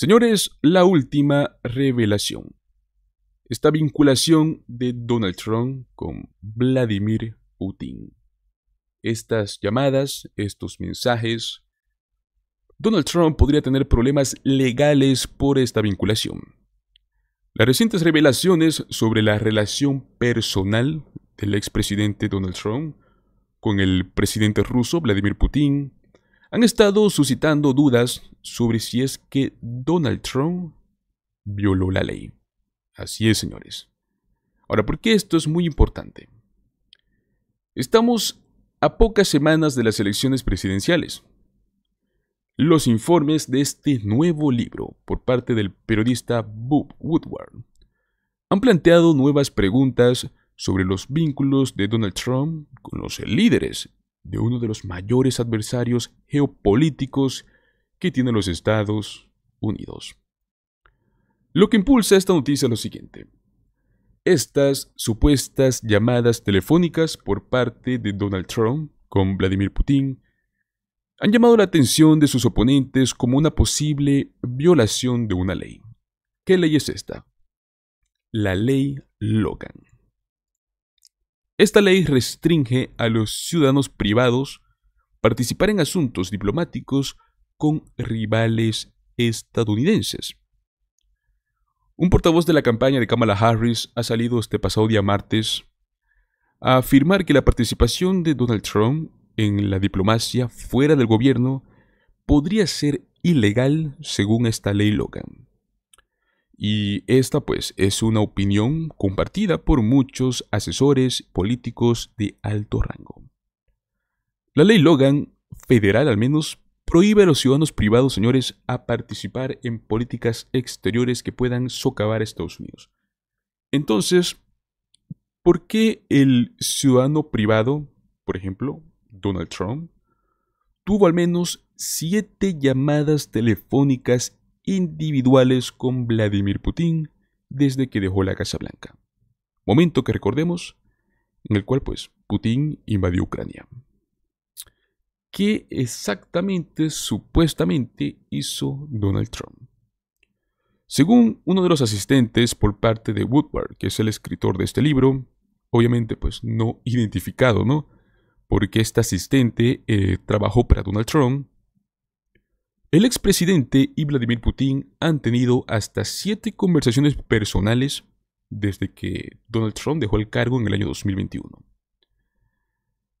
Señores, la última revelación. Esta vinculación de Donald Trump con Vladimir Putin. Estas llamadas, estos mensajes. Donald Trump podría tener problemas legales por esta vinculación. Las recientes revelaciones sobre la relación personal del expresidente Donald Trump con el presidente ruso Vladimir Putin han estado suscitando dudas sobre si es que Donald Trump violó la ley. Así es, señores. Ahora, ¿por qué esto es muy importante? Estamos a pocas semanas de las elecciones presidenciales. Los informes de este nuevo libro por parte del periodista Bob Woodward han planteado nuevas preguntas sobre los vínculos de Donald Trump con los líderes de uno de los mayores adversarios geopolíticos que tienen los Estados Unidos. Lo que impulsa esta noticia es lo siguiente. Estas supuestas llamadas telefónicas por parte de Donald Trump con Vladimir Putin han llamado la atención de sus oponentes como una posible violación de una ley. ¿Qué ley es esta? La ley Logan. Esta ley restringe a los ciudadanos privados participar en asuntos diplomáticos con rivales estadounidenses. Un portavoz de la campaña de Kamala Harris ha salido este pasado día martes a afirmar que la participación de Donald Trump en la diplomacia fuera del gobierno podría ser ilegal según esta ley Logan. Y esta pues es una opinión compartida por muchos asesores políticos de alto rango. La ley Logan, federal al menos, prohíbe a los ciudadanos privados, señores, a participar en políticas exteriores que puedan socavar a Estados Unidos. Entonces, ¿por qué el ciudadano privado, por ejemplo, Donald Trump, tuvo al menos siete llamadas telefónicas individuales con Vladimir Putin desde que dejó la Casa Blanca. Momento que recordemos en el cual pues Putin invadió Ucrania. ¿Qué exactamente supuestamente hizo Donald Trump? Según uno de los asistentes por parte de Woodward, que es el escritor de este libro, obviamente pues no identificado, ¿no? Porque este asistente eh, trabajó para Donald Trump el expresidente y Vladimir Putin han tenido hasta siete conversaciones personales desde que Donald Trump dejó el cargo en el año 2021.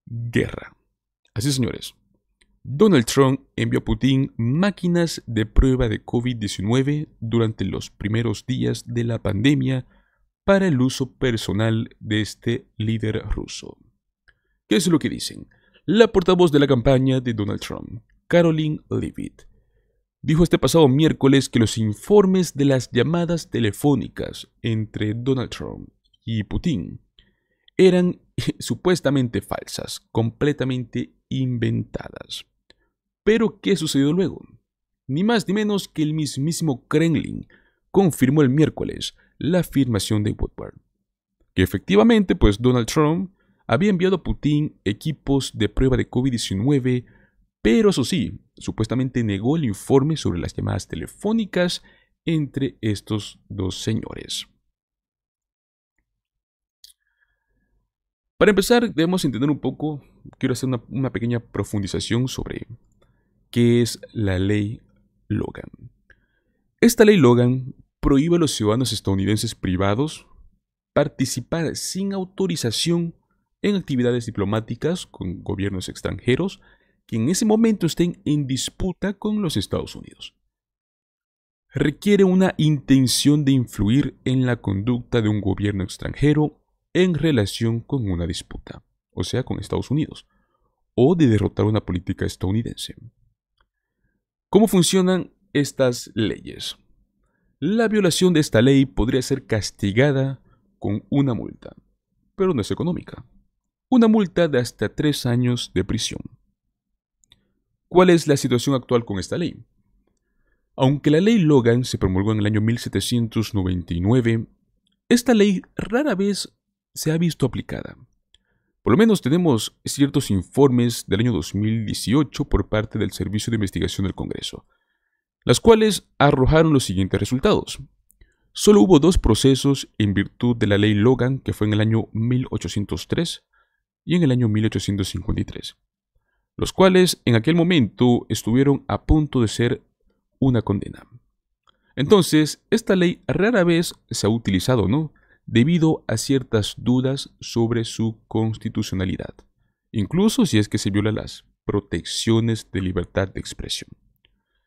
Guerra. Así señores, Donald Trump envió a Putin máquinas de prueba de COVID-19 durante los primeros días de la pandemia para el uso personal de este líder ruso. ¿Qué es lo que dicen? La portavoz de la campaña de Donald Trump, Caroline Leavitt, dijo este pasado miércoles que los informes de las llamadas telefónicas entre Donald Trump y Putin eran supuestamente falsas, completamente inventadas. Pero, ¿qué sucedió luego? Ni más ni menos que el mismísimo Kremlin confirmó el miércoles la afirmación de Woodward, que efectivamente, pues Donald Trump había enviado a Putin equipos de prueba de COVID-19 pero eso sí, supuestamente negó el informe sobre las llamadas telefónicas entre estos dos señores. Para empezar, debemos entender un poco, quiero hacer una, pequeña profundización sobre qué es la ley Logan. Esta ley Logan prohíbe a los ciudadanos estadounidenses privados participar sin autorización en actividades diplomáticas con gobiernos extranjeros que en ese momento estén en disputa con los Estados Unidos. Requiere una intención de influir en la conducta de un gobierno extranjero en relación con una disputa, o sea, con Estados Unidos, o de derrotar una política estadounidense. ¿Cómo funcionan estas leyes? La violación de esta ley podría ser castigada con una multa, pero no es económica. Una multa de hasta tres años de prisión ¿Cuál es la situación actual con esta ley? Aunque la ley Logan se promulgó en el año 1799, esta ley rara vez se ha visto aplicada. Por lo menos tenemos ciertos informes del año 2018 por parte del Servicio de Investigación del Congreso, las cuales arrojaron los siguientes resultados. Solo hubo dos procesos en virtud de la ley Logan, que fue en el año 1803 y en el año 1853 los cuales en aquel momento estuvieron a punto de ser una condena. Entonces, esta ley rara vez se ha utilizado, ¿no? Debido a ciertas dudas sobre su constitucionalidad, incluso si es que se viola las protecciones de libertad de expresión.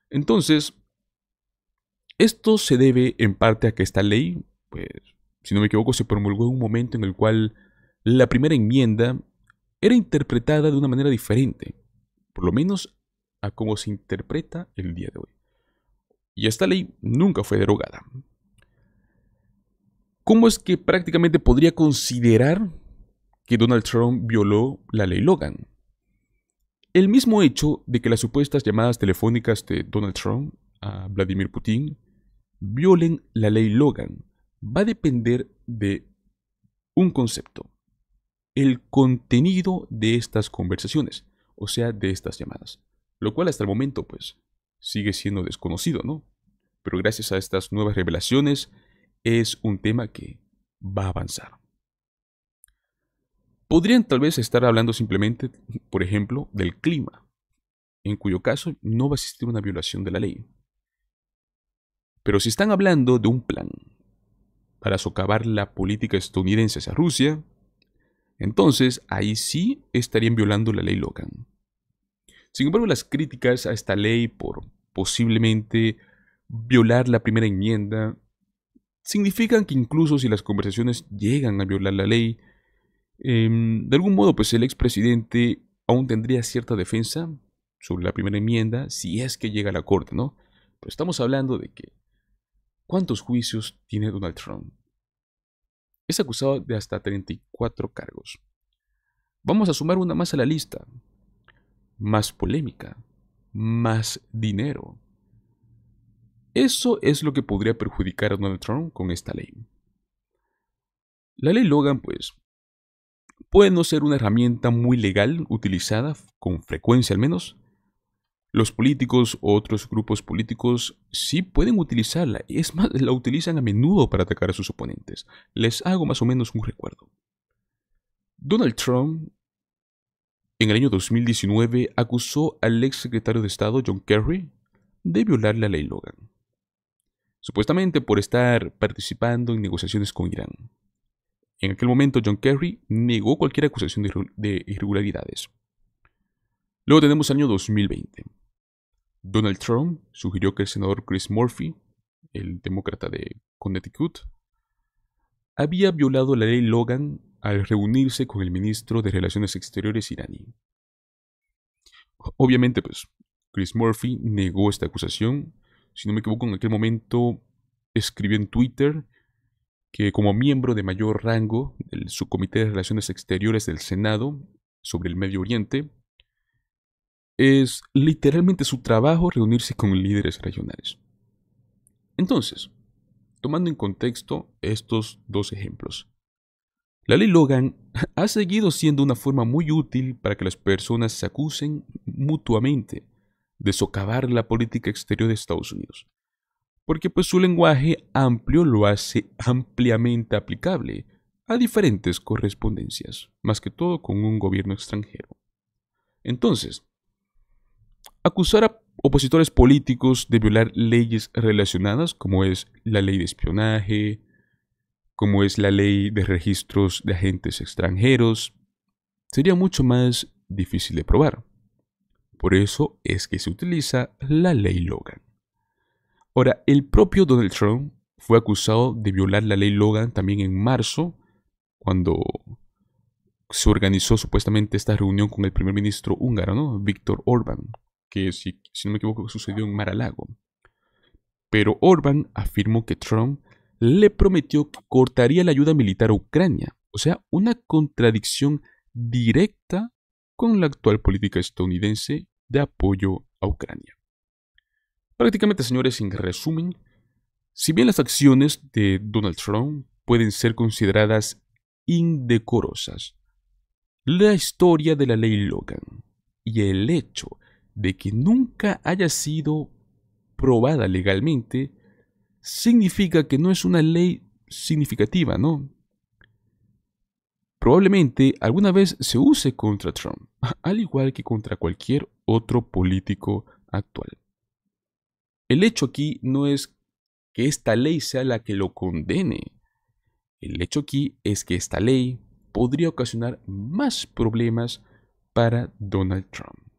Entonces, esto se debe en parte a que esta ley, pues, si no me equivoco, se promulgó en un momento en el cual la primera enmienda era interpretada de una manera diferente por lo menos a cómo se interpreta el día de hoy. Y esta ley nunca fue derogada. ¿Cómo es que prácticamente podría considerar que Donald Trump violó la ley Logan? El mismo hecho de que las supuestas llamadas telefónicas de Donald Trump a Vladimir Putin violen la ley Logan va a depender de un concepto, el contenido de estas conversaciones o sea, de estas llamadas. Lo cual hasta el momento, pues, sigue siendo desconocido, ¿no? Pero gracias a estas nuevas revelaciones, es un tema que va a avanzar. Podrían tal vez estar hablando simplemente, por ejemplo, del clima, en cuyo caso no va a existir una violación de la ley. Pero si están hablando de un plan para socavar la política estadounidense hacia Rusia, entonces ahí sí estarían violando la ley Logan. Sin embargo, las críticas a esta ley por posiblemente violar la primera enmienda significan que incluso si las conversaciones llegan a violar la ley, em, de algún modo pues el expresidente aún tendría cierta defensa sobre la primera enmienda si es que llega a la corte, ¿no? Pero estamos hablando de que ¿cuántos juicios tiene Donald Trump? Es acusado de hasta 34 cargos. Vamos a sumar una más a la lista, más polémica, más dinero. Eso es lo que podría perjudicar a Donald Trump con esta ley. La ley Logan, pues, puede no ser una herramienta muy legal utilizada con frecuencia al menos. Los políticos u otros grupos políticos sí pueden utilizarla, y es más, la utilizan a menudo para atacar a sus oponentes. Les hago más o menos un recuerdo. Donald Trump en el año 2019 acusó al ex secretario de Estado John Kerry de violar la ley Logan, supuestamente por estar participando en negociaciones con Irán. En aquel momento John Kerry negó cualquier acusación de irregularidades. Luego tenemos el año 2020. Donald Trump sugirió que el senador Chris Murphy, el demócrata de Connecticut, había violado la ley Logan al reunirse con el ministro de Relaciones Exteriores iraní. Obviamente, pues, Chris Murphy negó esta acusación. Si no me equivoco, en aquel momento escribió en Twitter que como miembro de mayor rango del Subcomité de Relaciones Exteriores del Senado sobre el Medio Oriente, es literalmente su trabajo reunirse con líderes regionales. Entonces, tomando en contexto estos dos ejemplos, la ley Logan ha seguido siendo una forma muy útil para que las personas se acusen mutuamente de socavar la política exterior de Estados Unidos, porque pues su lenguaje amplio lo hace ampliamente aplicable a diferentes correspondencias, más que todo con un gobierno extranjero. Entonces, acusar a opositores políticos de violar leyes relacionadas como es la ley de espionaje, como es la ley de registros de agentes extranjeros, sería mucho más difícil de probar. Por eso es que se utiliza la ley Logan. Ahora, el propio Donald Trump fue acusado de violar la ley Logan también en marzo, cuando se organizó supuestamente esta reunión con el primer ministro húngaro, ¿no? Víctor Orbán, que si, si, no me equivoco sucedió en Mar Pero Orbán afirmó que Trump le prometió que cortaría la ayuda militar a Ucrania, o sea, una contradicción directa con la actual política estadounidense de apoyo a Ucrania. Prácticamente, señores, en resumen, si bien las acciones de Donald Trump pueden ser consideradas indecorosas, la historia de la ley Logan y el hecho de que nunca haya sido probada legalmente significa que no es una ley significativa, ¿no? Probablemente alguna vez se use contra Trump, al igual que contra cualquier otro político actual. El hecho aquí no es que esta ley sea la que lo condene. El hecho aquí es que esta ley podría ocasionar más problemas para Donald Trump.